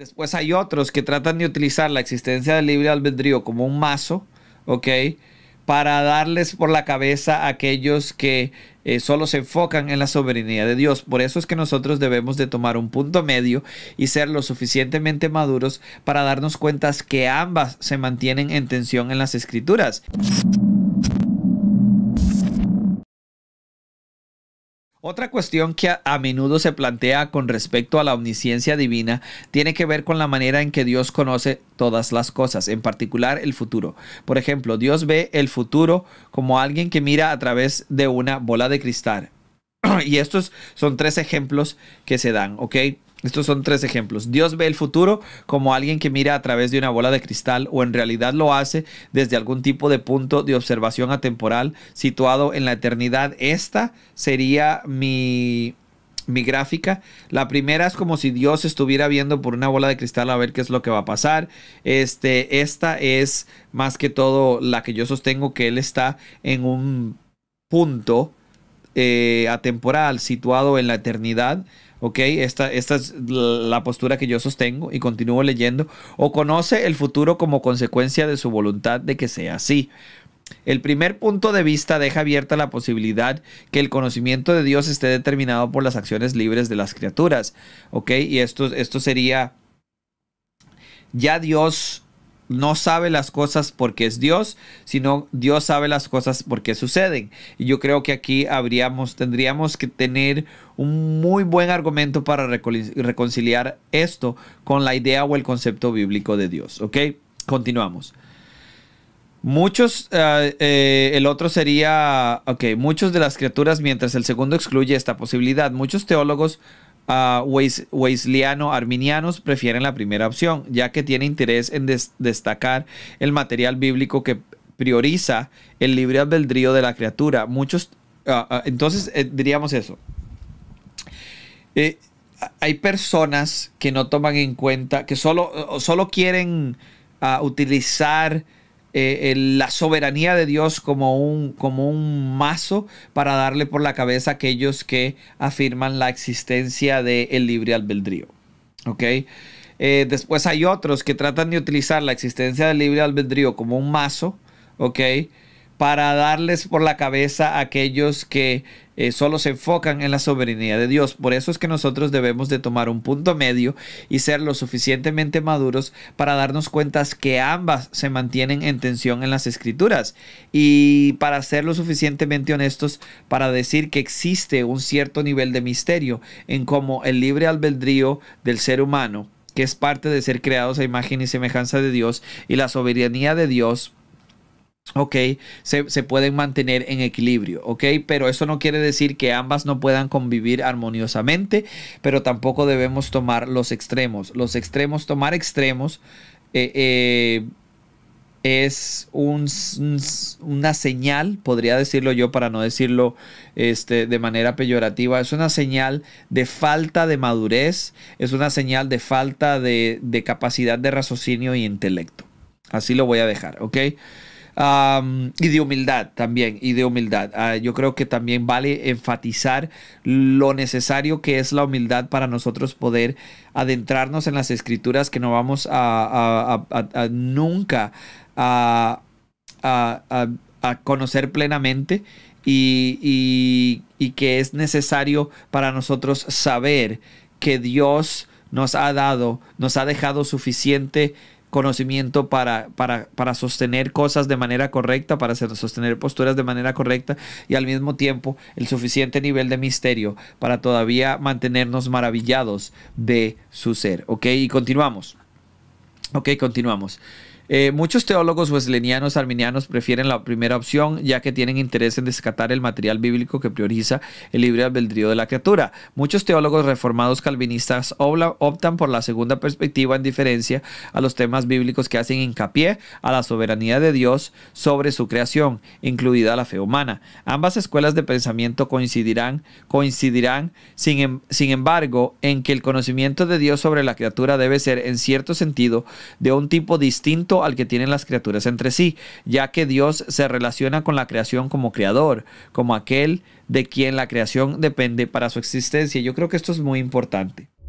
Después hay otros que tratan de utilizar la existencia del libre albedrío como un mazo, ¿ok? Para darles por la cabeza a aquellos que eh, solo se enfocan en la soberanía de Dios. Por eso es que nosotros debemos de tomar un punto medio y ser lo suficientemente maduros para darnos cuenta que ambas se mantienen en tensión en las escrituras. Otra cuestión que a, menudo se plantea con respecto a la omnisciencia divina tiene que ver con la manera en que Dios conoce todas las cosas, en particular el futuro. Por ejemplo, Dios ve el futuro como alguien que mira a través de una bola de cristal. y estos son tres ejemplos que se dan, ¿ok? Estos son tres ejemplos. Dios ve el futuro como alguien que mira a través de una bola de cristal o en realidad lo hace desde algún tipo de punto de observación atemporal situado en la eternidad. Esta sería mi, gráfica. La primera es como si Dios estuviera viendo por una bola de cristal a ver qué es lo que va a pasar. Este, esta es más que todo la que yo sostengo que Él está en un punto eh, atemporal situado en la eternidad. ¿ok? Esta, es la postura que yo sostengo y continúo leyendo. O conoce el futuro como consecuencia de su voluntad de que sea así. El primer punto de vista deja abierta la posibilidad que el conocimiento de Dios esté determinado por las acciones libres de las criaturas, ¿ok? Y esto, esto sería, ya Dios no sabe las cosas porque es Dios, sino Dios sabe las cosas porque suceden. Y yo creo que aquí habríamos, tendríamos que tener un muy buen argumento para reconciliar esto con la idea o el concepto bíblico de Dios. ¿Ok? Continuamos. Muchos, eh, eh, el otro sería, ok, muchos de las criaturas, mientras el segundo excluye esta posibilidad, muchos teólogos arminianos prefieren la primera opción, ya que tiene interés en destacar el material bíblico que prioriza el libre albedrío de la criatura. Muchos, ah, ah, entonces eh, diríamos eso. Eh, hay personas que no toman en cuenta, que solo, solo quieren ah, utilizar eh, la soberanía de Dios como un, como un mazo para darle por la cabeza a aquellos que afirman la existencia del libre albedrío. ¿Ok? Eh, después hay otros que tratan de utilizar la existencia del libre albedrío como un mazo, ¿ok? para darles por la cabeza a aquellos que eh, solo se enfocan en la soberanía de Dios. Por eso es que nosotros debemos de tomar un punto medio y ser lo suficientemente maduros para darnos cuenta que ambas se mantienen en tensión en las escrituras y para ser lo suficientemente honestos para decir que existe un cierto nivel de misterio en cómo el libre albedrío del ser humano, que es parte de ser creados a imagen y semejanza de Dios y la soberanía de Dios, Ok, se, pueden mantener en equilibrio, ok, pero eso no quiere decir que ambas no puedan convivir armoniosamente, pero tampoco debemos tomar los extremos. Los extremos, tomar extremos eh, eh, es un, una señal, podría decirlo yo para no decirlo este, de manera peyorativa, es una señal de falta de madurez, es una señal de falta de, de capacidad de raciocinio y intelecto. Así lo voy a dejar, ok y de humildad también, y de humildad. Ah, yo creo que también vale enfatizar lo necesario que es la humildad para nosotros poder adentrarnos en las escrituras que no vamos a, nunca a, conocer plenamente y, y que es necesario para nosotros saber que Dios nos ha dado, nos ha dejado suficiente conocimiento para, para, sostener cosas de manera correcta, para sostener posturas de manera correcta y al mismo tiempo el suficiente nivel de misterio para todavía mantenernos maravillados de su ser. ¿Ok? Y continuamos. Ok, continuamos. Eh, muchos teólogos weslenianos arminianos prefieren la primera opción, ya que tienen interés en descatar el material bíblico que prioriza el libre albedrío de la criatura. Muchos teólogos reformados calvinistas optan por la segunda perspectiva en diferencia a los temas bíblicos que hacen hincapié a la soberanía de Dios sobre su creación, incluida la fe humana. Ambas escuelas de pensamiento coincidirán, coincidirán sin, em, sin embargo, en que el conocimiento de Dios sobre la criatura debe ser, en cierto sentido, de un tipo distinto al que tienen las criaturas entre sí, ya que Dios se relaciona con la creación como creador, como aquel de quien la creación depende para su existencia. Yo creo que esto es muy importante.